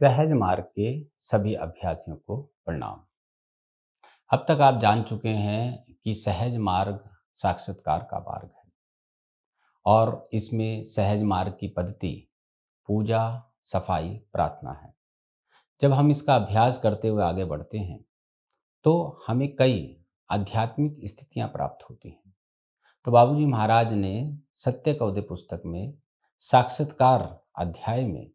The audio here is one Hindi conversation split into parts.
सहज मार्ग के सभी अभ्यासियों को प्रणाम अब तक आप जान चुके हैं कि सहज मार्ग साक्षात्कार का मार्ग है और इसमें सहज मार्ग की पद्धति पूजा सफाई प्रार्थना है जब हम इसका अभ्यास करते हुए आगे बढ़ते हैं तो हमें कई आध्यात्मिक स्थितियां प्राप्त होती हैं तो बाबूजी महाराज ने सत्य कौदे पुस्तक में साक्षात्कार अध्याय में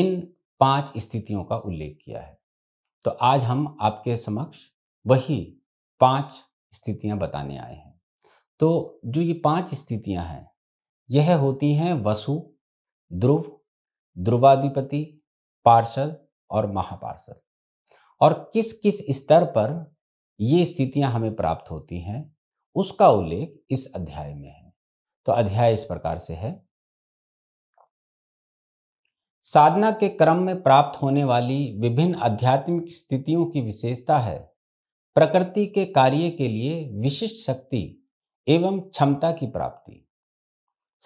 इन पांच स्थितियों का उल्लेख किया है तो आज हम आपके समक्ष वही पांच स्थितियां बताने आए हैं तो जो ये पांच स्थितियां हैं यह होती हैं वसु ध्रुव ध्रुवाधिपति पार्षद और महापार्षद और किस किस स्तर पर ये स्थितियां हमें प्राप्त होती हैं उसका उल्लेख इस अध्याय में है तो अध्याय इस प्रकार से है साधना के क्रम में प्राप्त होने वाली विभिन्न आध्यात्मिक स्थितियों की विशेषता है प्रकृति के कार्य के लिए विशिष्ट शक्ति एवं क्षमता की प्राप्ति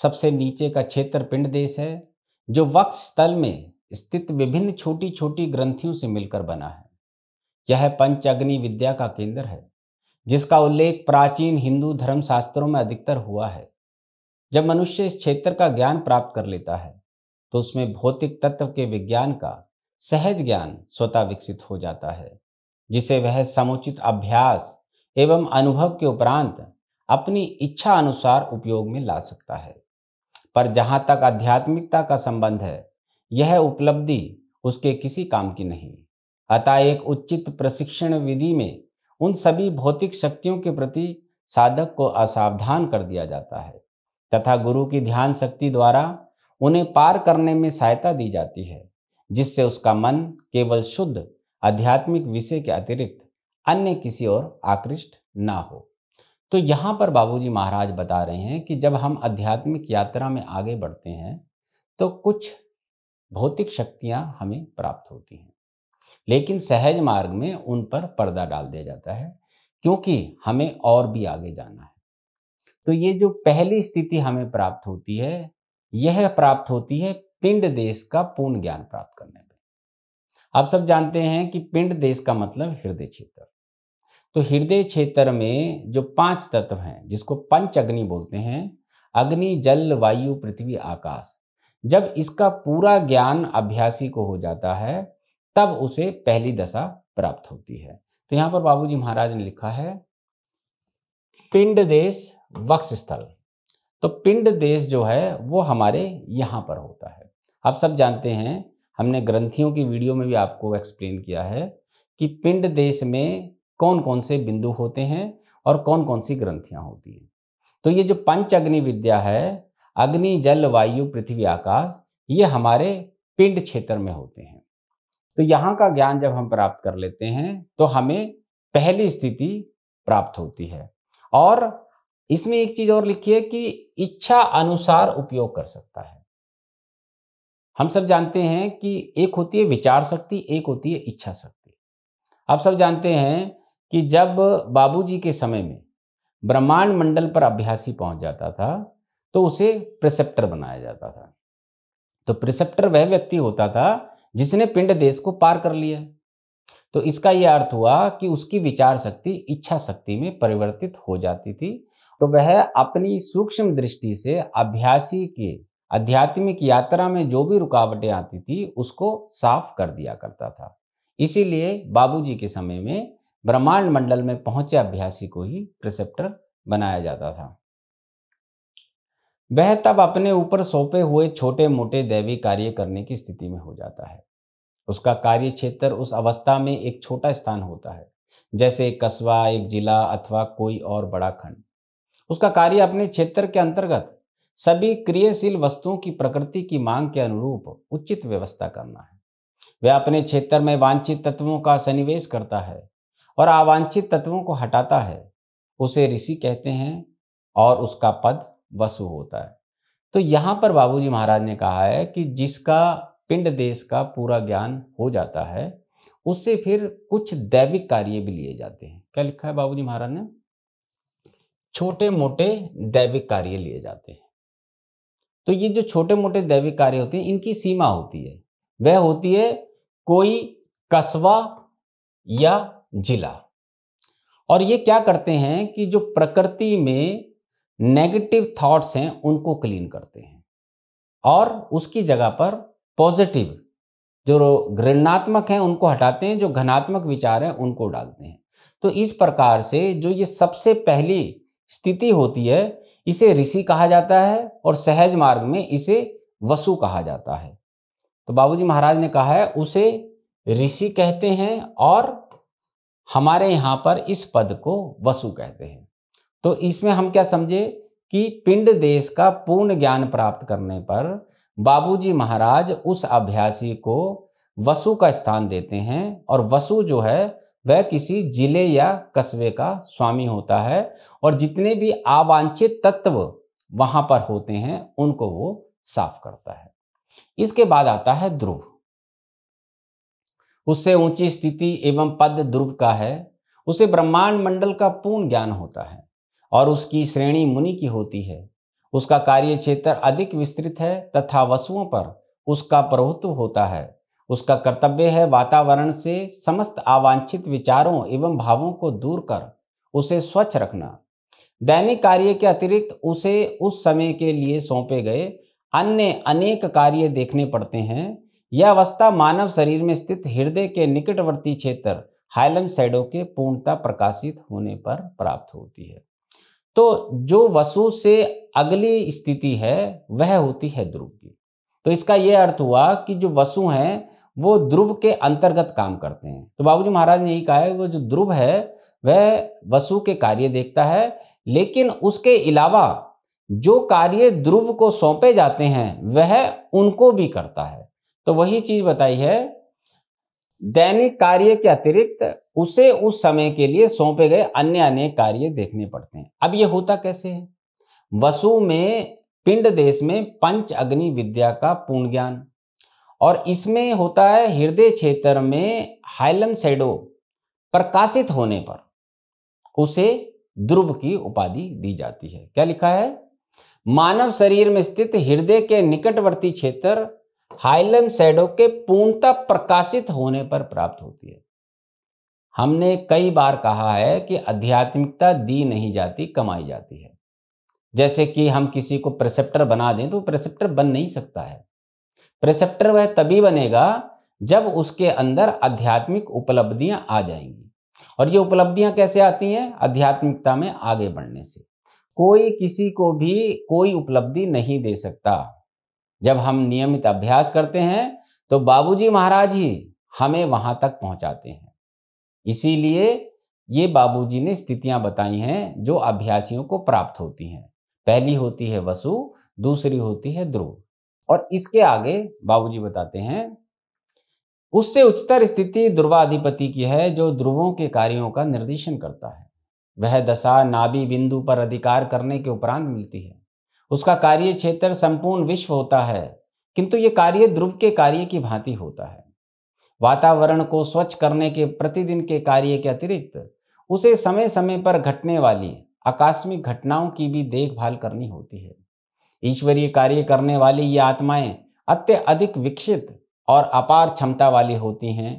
सबसे नीचे का क्षेत्र पिंड देश है जो वक्ष स्थल में स्थित विभिन्न छोटी छोटी ग्रंथियों से मिलकर बना है यह पंच अग्नि विद्या का केंद्र है जिसका उल्लेख प्राचीन हिंदू धर्म शास्त्रों में अधिकतर हुआ है जब मनुष्य इस क्षेत्र का ज्ञान प्राप्त कर लेता है तो उसमें भौतिक तत्व के विज्ञान का सहज ज्ञान स्वतः विकसित हो जाता है जिसे वह समुचित अभ्यास एवं अनुभव के उपरांत अपनी इच्छा अनुसार उपयोग में ला सकता है पर जहां तक आध्यात्मिकता का संबंध है यह उपलब्धि उसके किसी काम की नहीं अतः एक उचित प्रशिक्षण विधि में उन सभी भौतिक शक्तियों के प्रति साधक को असावधान कर दिया जाता है तथा गुरु की ध्यान शक्ति द्वारा उन्हें पार करने में सहायता दी जाती है जिससे उसका मन केवल शुद्ध आध्यात्मिक विषय के अतिरिक्त अन्य किसी और आकृष्ट ना हो तो यहाँ पर बाबूजी महाराज बता रहे हैं कि जब हम आध्यात्मिक यात्रा में आगे बढ़ते हैं तो कुछ भौतिक शक्तियाँ हमें प्राप्त होती हैं लेकिन सहज मार्ग में उन पर पर्दा डाल दिया जाता है क्योंकि हमें और भी आगे जाना है तो ये जो पहली स्थिति हमें प्राप्त होती है यह प्राप्त होती है पिंड देश का पूर्ण ज्ञान प्राप्त करने में आप सब जानते हैं कि पिंड देश का मतलब हृदय क्षेत्र तो हृदय क्षेत्र में जो पांच तत्व हैं जिसको पंच अग्नि बोलते हैं अग्नि जल वायु पृथ्वी आकाश जब इसका पूरा ज्ञान अभ्यासी को हो जाता है तब उसे पहली दशा प्राप्त होती है तो यहां पर बाबूजी महाराज ने लिखा है पिंड देश वक्ष स्थल तो पिंड देश जो है वो हमारे यहाँ पर होता है आप सब जानते हैं हमने ग्रंथियों की वीडियो में भी आपको एक्सप्लेन किया है कि पिंड देश में कौन कौन से बिंदु होते हैं और कौन कौन सी ग्रंथियाँ होती हैं तो ये जो पंच अग्नि विद्या है अग्नि जल वायु पृथ्वी आकाश ये हमारे पिंड क्षेत्र में होते हैं तो यहाँ का ज्ञान जब हम प्राप्त कर लेते हैं तो हमें पहली स्थिति प्राप्त होती है और इसमें एक चीज और लिखी है कि इच्छा अनुसार उपयोग कर सकता है हम सब जानते हैं कि एक होती है विचार शक्ति एक होती है इच्छा शक्ति आप सब जानते हैं कि जब बाबूजी के समय में ब्रह्मांड मंडल पर अभ्यासी पहुंच जाता था तो उसे प्रिसेप्टर बनाया जाता था तो प्रिसेप्टर वह व्यक्ति होता था जिसने पिंड देश को पार कर लिया तो इसका यह अर्थ हुआ कि उसकी विचार शक्ति इच्छा शक्ति में परिवर्तित हो जाती थी तो वह अपनी सूक्ष्म दृष्टि से अभ्यासी के आध्यात्मिक यात्रा में जो भी रुकावटें आती थी उसको साफ कर दिया करता था इसीलिए बाबूजी के समय में ब्रह्मांड मंडल में पहुंचे अभ्यासी को ही प्रिसेप्टर बनाया जाता था वह तब अपने ऊपर सौंपे हुए छोटे मोटे दैवी कार्य करने की स्थिति में हो जाता है उसका कार्य क्षेत्र उस अवस्था में एक छोटा स्थान होता है जैसे एक कस्बा एक जिला अथवा कोई और बड़ा खंड उसका कार्य अपने क्षेत्र के अंतर्गत सभी क्रियाशील वस्तुओं की प्रकृति की मांग के अनुरूप उचित व्यवस्था करना है वह अपने क्षेत्र में वांछित तत्वों का सन्निवेश करता है और अवांछित तत्वों को हटाता है उसे ऋषि कहते हैं और उसका पद वसु होता है तो यहाँ पर बाबूजी महाराज ने कहा है कि जिसका पिंड देश का पूरा ज्ञान हो जाता है उससे फिर कुछ दैविक कार्य भी लिए जाते हैं क्या लिखा है बाबूजी महाराज ने छोटे मोटे दैविक कार्य लिए जाते हैं तो ये जो छोटे मोटे दैविक कार्य होते हैं इनकी सीमा होती है वह होती है कोई कस्बा या जिला और ये क्या करते हैं कि जो प्रकृति में नेगेटिव थॉट्स हैं उनको क्लीन करते हैं और उसकी जगह पर पॉजिटिव जो घृणात्मक हैं उनको हटाते हैं जो घनात्मक विचार हैं उनको डालते हैं तो इस प्रकार से जो ये सबसे पहली स्थिति होती है इसे ऋषि कहा जाता है और सहज मार्ग में इसे वसु कहा जाता है तो बाबूजी महाराज ने कहा है उसे ऋषि कहते हैं और हमारे यहाँ पर इस पद को वसु कहते हैं तो इसमें हम क्या समझे कि पिंड देश का पूर्ण ज्ञान प्राप्त करने पर बाबूजी महाराज उस अभ्यासी को वसु का स्थान देते हैं और वसु जो है वह किसी जिले या कस्बे का स्वामी होता है और जितने भी आवांछित तत्व वहां पर होते हैं उनको वो साफ करता है इसके बाद आता है ध्रुव उससे ऊंची स्थिति एवं पद ध्रुव का है उसे ब्रह्मांड मंडल का पूर्ण ज्ञान होता है और उसकी श्रेणी मुनि की होती है उसका कार्य क्षेत्र अधिक विस्तृत है तथा वसुओं पर उसका प्रभुत्व होता है उसका कर्तव्य है वातावरण से समस्त अवांछित विचारों एवं भावों को दूर कर उसे स्वच्छ रखना दैनिक कार्य के अतिरिक्त उसे उस समय के लिए सौंपे गए अन्य अनेक कार्य देखने पड़ते हैं यह अवस्था मानव शरीर में स्थित हृदय के निकटवर्ती क्षेत्र हाइलम सैडो के पूर्णता प्रकाशित होने पर प्राप्त होती है तो जो वसु से अगली स्थिति है वह होती है ध्रुव की तो इसका यह अर्थ हुआ कि जो वसु हैं वो ध्रुव के अंतर्गत काम करते हैं तो बाबूजी महाराज ने यही कहा है वो जो ध्रुव है वह वसु के कार्य देखता है लेकिन उसके अलावा जो कार्य ध्रुव को सौंपे जाते हैं वह उनको भी करता है तो वही चीज बताई है दैनिक कार्य के अतिरिक्त उसे उस समय के लिए सौंपे गए अन्य अनेक कार्य देखने पड़ते हैं अब ये होता कैसे है वसु में पिंड देश में पंच अग्नि विद्या का पूर्ण ज्ञान और इसमें होता है हृदय क्षेत्र में हाइलन सेडो प्रकाशित होने पर उसे ध्रुव की उपाधि दी जाती है क्या लिखा है मानव शरीर में स्थित हृदय के निकटवर्ती क्षेत्र हाइलन सेडो के पूर्णतः प्रकाशित होने पर प्राप्त होती है हमने कई बार कहा है कि आध्यात्मिकता दी नहीं जाती कमाई जाती है जैसे कि हम किसी को प्रेसेप्टर बना दें तो प्रेसेप्टर बन नहीं सकता है रिसेप्टर वह तभी बनेगा जब उसके अंदर आध्यात्मिक उपलब्धियां आ जाएंगी और ये उपलब्धियां कैसे आती हैं आध्यात्मिकता में आगे बढ़ने से कोई किसी को भी कोई उपलब्धि नहीं दे सकता जब हम नियमित अभ्यास करते हैं तो बाबूजी महाराज ही हमें वहां तक पहुंचाते हैं इसीलिए ये बाबूजी ने स्थितियां बताई हैं जो अभ्यासियों को प्राप्त होती हैं पहली होती है वसु दूसरी होती है ध्रुव और इसके आगे बाबूजी बताते हैं उससे उच्चतर स्थिति ध्रुवाधिपति की है जो ध्रुवों के कार्यों का निर्देशन करता है वह दशा नाभि बिंदु पर अधिकार करने के उपरांत मिलती है उसका कार्य क्षेत्र संपूर्ण विश्व होता है किंतु ये कार्य ध्रुव के कार्य की भांति होता है वातावरण को स्वच्छ करने के प्रतिदिन के कार्य के अतिरिक्त उसे समय समय पर घटने वाली आकस्मिक घटनाओं की भी देखभाल करनी होती है ईश्वरीय कार्य करने वाली ये आत्माएं अत्यधिक विकसित और अपार क्षमता वाली होती हैं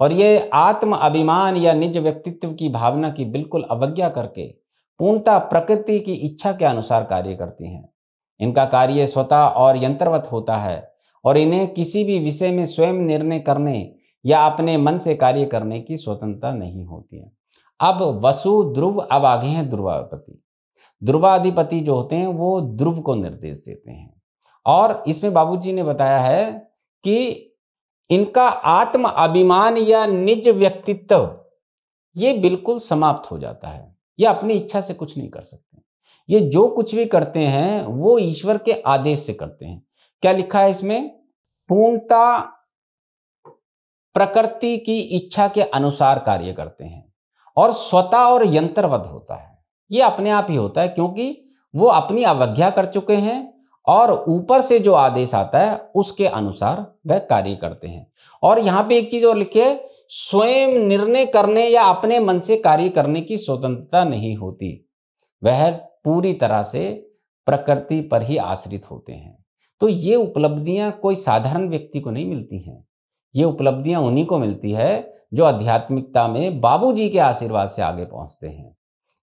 और ये आत्म अभिमान या निज व्यक्तित्व की भावना की बिल्कुल अवज्ञा करके पूर्णता प्रकृति की इच्छा के अनुसार कार्य करती हैं इनका कार्य स्वतः और यंत्रवत होता है और इन्हें किसी भी विषय में स्वयं निर्णय करने या अपने मन से कार्य करने की स्वतंत्रता नहीं होती है अब वसु ध्रुव अब आगे हैं ध्रुवापति ध्रुवाधिपति जो होते हैं वो ध्रुव को निर्देश देते हैं और इसमें बाबूजी ने बताया है कि इनका आत्म अभिमान या निज व्यक्तित्व ये बिल्कुल समाप्त हो जाता है ये अपनी इच्छा से कुछ नहीं कर सकते ये जो कुछ भी करते हैं वो ईश्वर के आदेश से करते हैं क्या लिखा है इसमें पूर्णता प्रकृति की इच्छा के अनुसार कार्य करते हैं और स्वतः और यंत्रवध होता है ये अपने आप ही होता है क्योंकि वो अपनी अवज्ञा कर चुके हैं और ऊपर से जो आदेश आता है उसके अनुसार वह कार्य करते हैं और यहाँ पे एक चीज और है स्वयं निर्णय करने या अपने मन से कार्य करने की स्वतंत्रता नहीं होती वह पूरी तरह से प्रकृति पर ही आश्रित होते हैं तो ये उपलब्धियां कोई साधारण व्यक्ति को नहीं मिलती हैं ये उपलब्धियां उन्हीं को मिलती है जो आध्यात्मिकता में बाबूजी के आशीर्वाद से आगे पहुंचते हैं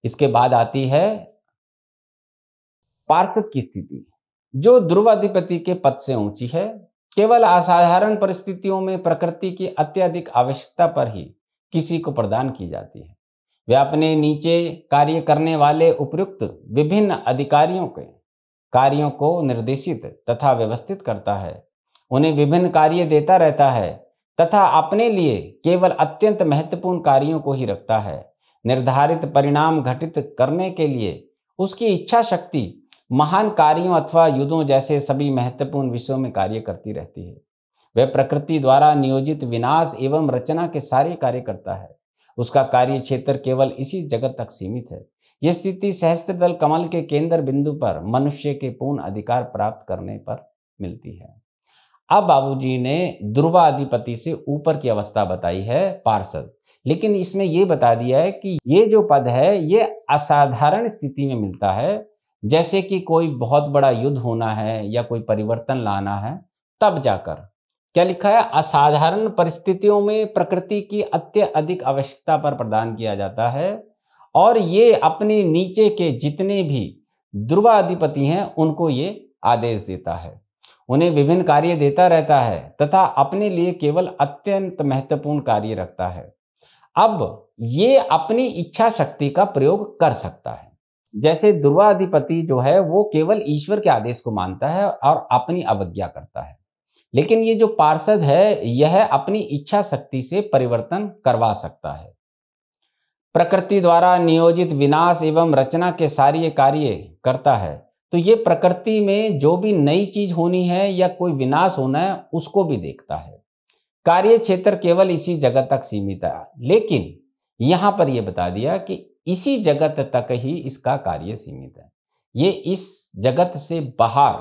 इसके बाद आती है पार्षद की स्थिति जो ध्रुवाधिपति के पद से ऊंची है केवल असाधारण परिस्थितियों में प्रकृति की अत्यधिक आवश्यकता पर ही किसी को प्रदान की जाती है वे अपने नीचे कार्य करने वाले उपयुक्त विभिन्न अधिकारियों के कार्यों को निर्देशित तथा व्यवस्थित करता है उन्हें विभिन्न कार्य देता रहता है तथा अपने लिए केवल अत्यंत महत्वपूर्ण कार्यों को ही रखता है निर्धारित परिणाम घटित करने के लिए उसकी इच्छा शक्ति महान कार्यों अथवा युद्धों जैसे सभी महत्वपूर्ण विषयों में कार्य करती रहती है वह प्रकृति द्वारा नियोजित विनाश एवं रचना के सारे कार्य करता है उसका कार्य क्षेत्र केवल इसी जगत तक सीमित है यह स्थिति सहस्त्र दल कमल के केंद्र बिंदु पर मनुष्य के पूर्ण अधिकार प्राप्त करने पर मिलती है अब बाबूजी ने ध्रुवाधिपति से ऊपर की अवस्था बताई है पार्षद लेकिन इसमें यह बता दिया है कि ये जो पद है ये असाधारण स्थिति में मिलता है जैसे कि कोई बहुत बड़ा युद्ध होना है या कोई परिवर्तन लाना है तब जाकर क्या लिखा है असाधारण परिस्थितियों में प्रकृति की अत्यधिक आवश्यकता पर प्रदान किया जाता है और ये अपने नीचे के जितने भी ध्रुवाधिपति हैं उनको ये आदेश देता है उन्हें विभिन्न कार्य देता रहता है तथा अपने लिए केवल अत्यंत महत्वपूर्ण कार्य रखता है अब ये अपनी इच्छा शक्ति का प्रयोग कर सकता है जैसे दुर्वाधिपति जो है वो केवल ईश्वर के आदेश को मानता है और अपनी अवज्ञा करता है लेकिन ये जो पार्षद है यह अपनी इच्छा शक्ति से परिवर्तन करवा सकता है प्रकृति द्वारा नियोजित विनाश एवं रचना के सारे कार्य करता है तो ये प्रकृति में जो भी नई चीज होनी है या कोई विनाश होना है उसको भी देखता है कार्य क्षेत्र केवल इसी जगत तक सीमित है लेकिन यहां पर यह बता दिया कि इसी जगत तक ही इसका कार्य सीमित है ये इस जगत से बाहर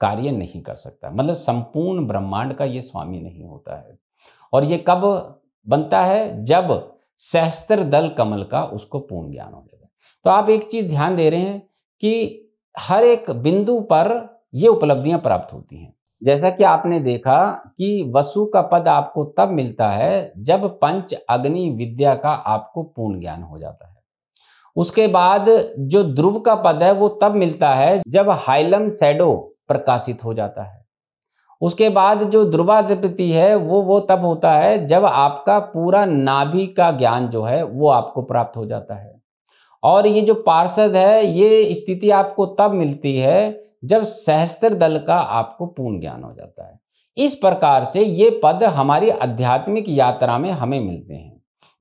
कार्य नहीं कर सकता मतलब संपूर्ण ब्रह्मांड का ये स्वामी नहीं होता है और ये कब बनता है जब सहस्त्र दल कमल का उसको पूर्ण ज्ञान हो जाएगा तो आप एक चीज ध्यान दे रहे हैं कि हर एक बिंदु पर ये उपलब्धियां प्राप्त होती हैं जैसा कि आपने देखा कि वसु का पद आपको तब मिलता है जब पंच अग्नि विद्या का आपको पूर्ण ज्ञान हो जाता है उसके बाद जो ध्रुव का पद है वो तब मिलता है जब हाइलम सैडो प्रकाशित हो जाता है उसके बाद जो ध्रुवाधिपति है वो वो तब होता है जब आपका पूरा नाभि का ज्ञान जो है वो आपको प्राप्त हो जाता है और ये जो पार्षद है ये स्थिति आपको तब मिलती है जब सहस्त्र दल का आपको पूर्ण ज्ञान हो जाता है इस प्रकार से ये पद हमारी आध्यात्मिक यात्रा में हमें मिलते हैं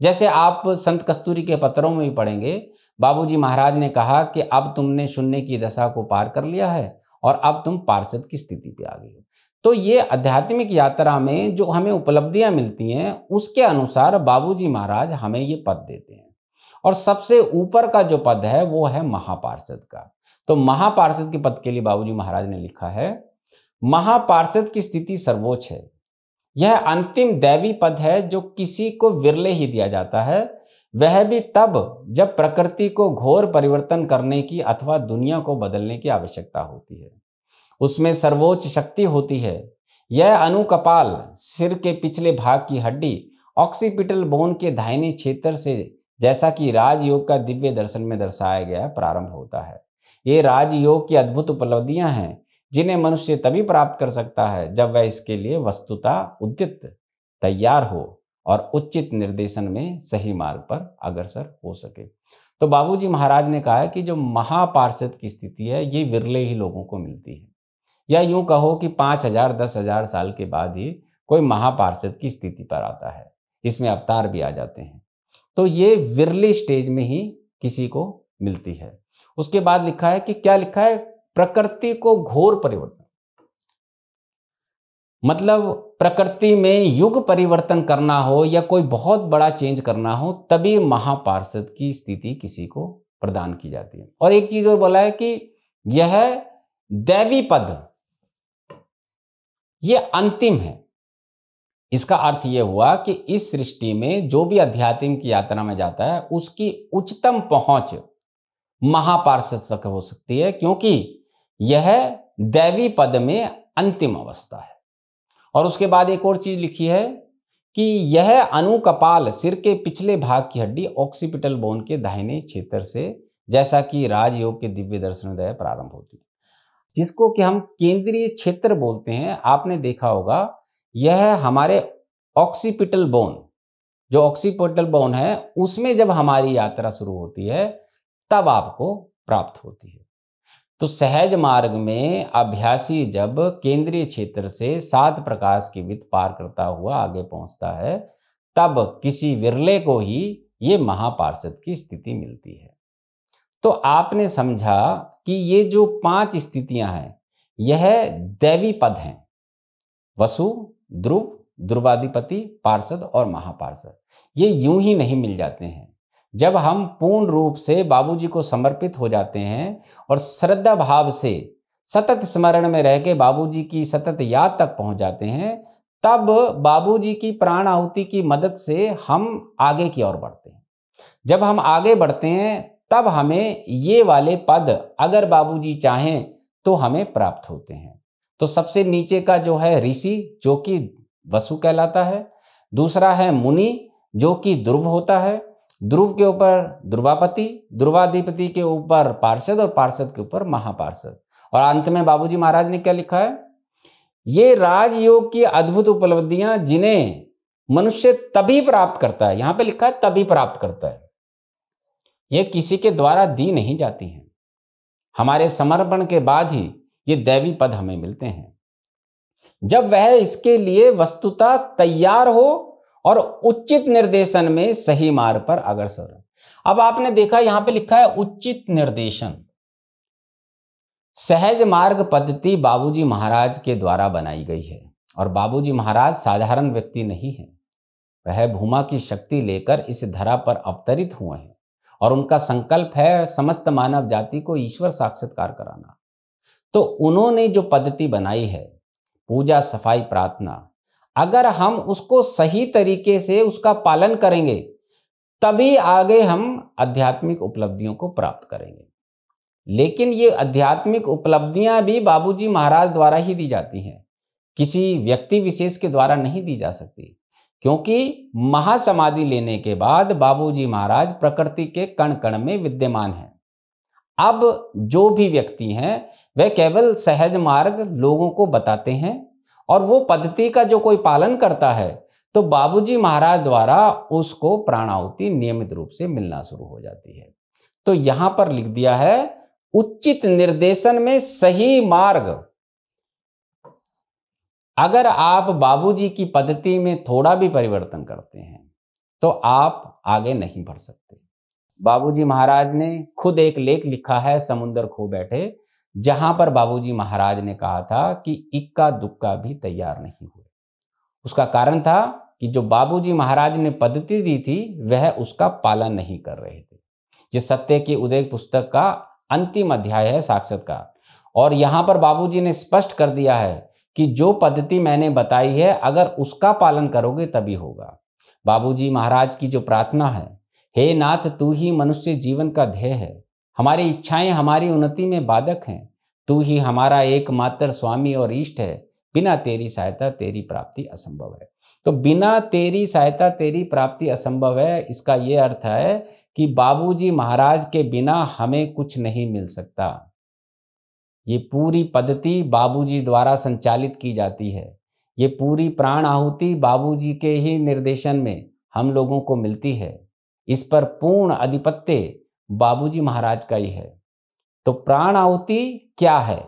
जैसे आप संत कस्तूरी के पत्रों में भी पढ़ेंगे बाबूजी महाराज ने कहा कि अब तुमने शून्य की दशा को पार कर लिया है और अब तुम पार्षद की स्थिति पे आ गए हो तो ये आध्यात्मिक यात्रा में जो हमें उपलब्धियां मिलती हैं उसके अनुसार बाबूजी महाराज हमें ये पद देते हैं और सबसे ऊपर का जो पद है वो है महापार्षद का तो महापार्षद के पद के लिए बाबूजी महाराज ने लिखा है महापार्षद की स्थिति सर्वोच्च है यह अंतिम दैवी पद है जो किसी को विरले ही दिया जाता है वह भी तब जब प्रकृति को घोर परिवर्तन करने की अथवा दुनिया को बदलने की आवश्यकता होती है उसमें सर्वोच्च शक्ति होती है यह अनुकपाल सिर के पिछले भाग की हड्डी ऑक्सीपिटल बोन के धायनी क्षेत्र से जैसा कि राजयोग का दिव्य दर्शन में दर्शाया गया प्रारंभ होता है ये राजयोग की अद्भुत उपलब्धियां हैं जिन्हें मनुष्य तभी प्राप्त कर सकता है जब वह इसके लिए वस्तुता उद्यत तैयार हो और उचित निर्देशन में सही मार्ग पर अग्रसर हो सके तो बाबूजी महाराज ने कहा है कि जो महापार्षद की स्थिति है ये विरले ही लोगों को मिलती है या यूं कहो कि पाँच हजार दस हजार साल के बाद ही कोई महापार्षद की स्थिति पर आता है इसमें अवतार भी आ जाते हैं तो ये विरली स्टेज में ही किसी को मिलती है उसके बाद लिखा है कि क्या लिखा है प्रकृति को घोर परिवर्तन मतलब प्रकृति में युग परिवर्तन करना हो या कोई बहुत बड़ा चेंज करना हो तभी महापार्षद की स्थिति किसी को प्रदान की जाती है और एक चीज और बोला है कि यह दैवी पद यह अंतिम है इसका अर्थ ये हुआ कि इस सृष्टि में जो भी अध्यात्म की यात्रा में जाता है उसकी उच्चतम पहुंच महापार्षद तक हो सकती है क्योंकि यह दैवी पद में अंतिम अवस्था है और उसके बाद एक और चीज लिखी है कि यह अनुकपाल सिर के पिछले भाग की हड्डी ऑक्सीपिटल बोन के दाहिने क्षेत्र से जैसा कि राजयोग के दिव्य दर्शन दया प्रारंभ होती है जिसको कि हम केंद्रीय क्षेत्र बोलते हैं आपने देखा होगा यह हमारे ऑक्सीपिटल बोन जो ऑक्सीपिटल बोन है उसमें जब हमारी यात्रा शुरू होती है तब आपको प्राप्त होती है तो सहज मार्ग में अभ्यासी जब केंद्रीय क्षेत्र से सात प्रकाश की वित्त पार करता हुआ आगे पहुंचता है तब किसी विरले को ही ये महापार्षद की स्थिति मिलती है तो आपने समझा कि ये जो पांच स्थितियां हैं यह दैवी पद हैं वसु ध्रुव ध्रुवाधिपति पार्षद और महापार्षद ये यूं ही नहीं मिल जाते हैं जब हम पूर्ण रूप से बाबूजी को समर्पित हो जाते हैं और श्रद्धा भाव से सतत स्मरण में रह के बाबू की सतत याद तक पहुंच जाते हैं तब बाबूजी की प्राण आहुति की मदद से हम आगे की ओर बढ़ते हैं जब हम आगे बढ़ते हैं तब हमें ये वाले पद अगर बाबूजी चाहें तो हमें प्राप्त होते हैं तो सबसे नीचे का जो है ऋषि जो कि वसु कहलाता है दूसरा है मुनि जो कि ध्रुव होता है ध्रुव के ऊपर ध्रुवापति ध्रुवाधिपति के ऊपर पार्षद और पार्षद के ऊपर महापार्षद और अंत में बाबूजी महाराज ने क्या लिखा है ये राजयोग की अद्भुत उपलब्धियां जिन्हें मनुष्य तभी प्राप्त करता है यहां पे लिखा है तभी प्राप्त करता है ये किसी के द्वारा दी नहीं जाती हैं हमारे समर्पण के बाद ही ये दैवी पद हमें मिलते हैं जब वह इसके लिए वस्तुता तैयार हो और उचित निर्देशन में सही मार्ग पर अग्रसर अब आपने देखा यहां पे लिखा है उचित निर्देशन सहज मार्ग पद्धति बाबूजी महाराज के द्वारा बनाई गई है और बाबूजी महाराज साधारण व्यक्ति नहीं है वह भूमा की शक्ति लेकर इस धरा पर अवतरित हुए हैं और उनका संकल्प है समस्त मानव जाति को ईश्वर साक्षात्कार कराना तो उन्होंने जो पद्धति बनाई है पूजा सफाई प्रार्थना अगर हम उसको सही तरीके से उसका पालन करेंगे तभी आगे हम आध्यात्मिक उपलब्धियों को प्राप्त करेंगे लेकिन ये आध्यात्मिक उपलब्धियां भी बाबूजी महाराज द्वारा ही दी जाती हैं किसी व्यक्ति विशेष के द्वारा नहीं दी जा सकती क्योंकि महासमाधि लेने के बाद बाबूजी महाराज प्रकृति के कण कण में विद्यमान है अब जो भी व्यक्ति हैं वह केवल सहज मार्ग लोगों को बताते हैं और वो पद्धति का जो कोई पालन करता है तो बाबूजी महाराज द्वारा उसको प्राणाहुति नियमित रूप से मिलना शुरू हो जाती है तो यहां पर लिख दिया है उचित निर्देशन में सही मार्ग अगर आप बाबूजी की पद्धति में थोड़ा भी परिवर्तन करते हैं तो आप आगे नहीं बढ़ सकते बाबूजी महाराज ने खुद एक लेख लिखा है समुंदर खो बैठे जहां पर बाबूजी महाराज ने कहा था कि इक्का दुक्का भी तैयार नहीं हुए उसका कारण था कि जो बाबूजी महाराज ने पद्धति दी थी वह उसका पालन नहीं कर रहे थे ये सत्य के उदय पुस्तक का अंतिम अध्याय है साक्षत का और यहां पर बाबूजी ने स्पष्ट कर दिया है कि जो पद्धति मैंने बताई है अगर उसका पालन करोगे तभी होगा बाबूजी महाराज की जो प्रार्थना है हे नाथ तू ही मनुष्य जीवन का ध्येय है हमारी इच्छाएं हमारी उन्नति में बाधक हैं तू ही हमारा एकमात्र स्वामी और इष्ट है बिना तेरी सहायता तेरी प्राप्ति असंभव है तो बिना तेरी सहायता तेरी प्राप्ति असंभव है इसका ये अर्थ है कि बाबूजी महाराज के बिना हमें कुछ नहीं मिल सकता ये पूरी पद्धति बाबूजी द्वारा संचालित की जाती है ये पूरी प्राण आहुति बाबूजी के ही निर्देशन में हम लोगों को मिलती है इस पर पूर्ण आधिपत्य बाबूजी महाराज का ही है तो प्राण आहुति क्या है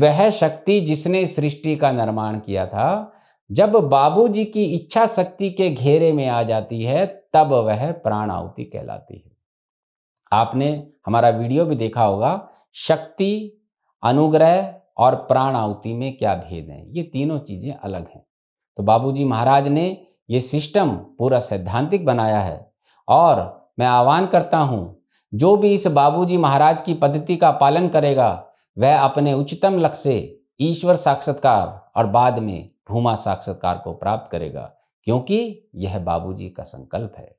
वह शक्ति जिसने सृष्टि का निर्माण किया था जब बाबूजी की इच्छा शक्ति के घेरे में आ जाती है तब वह प्राण आहुति कहलाती है आपने हमारा वीडियो भी देखा होगा शक्ति अनुग्रह और प्राण आहुति में क्या भेद है ये तीनों चीजें अलग हैं तो बाबूजी महाराज ने ये सिस्टम पूरा सैद्धांतिक बनाया है और मैं आह्वान करता हूँ जो भी इस बाबूजी महाराज की पद्धति का पालन करेगा वह अपने उच्चतम लक्ष्य ईश्वर साक्षात्कार और बाद में भूमा साक्षात्कार को प्राप्त करेगा क्योंकि यह बाबूजी का संकल्प है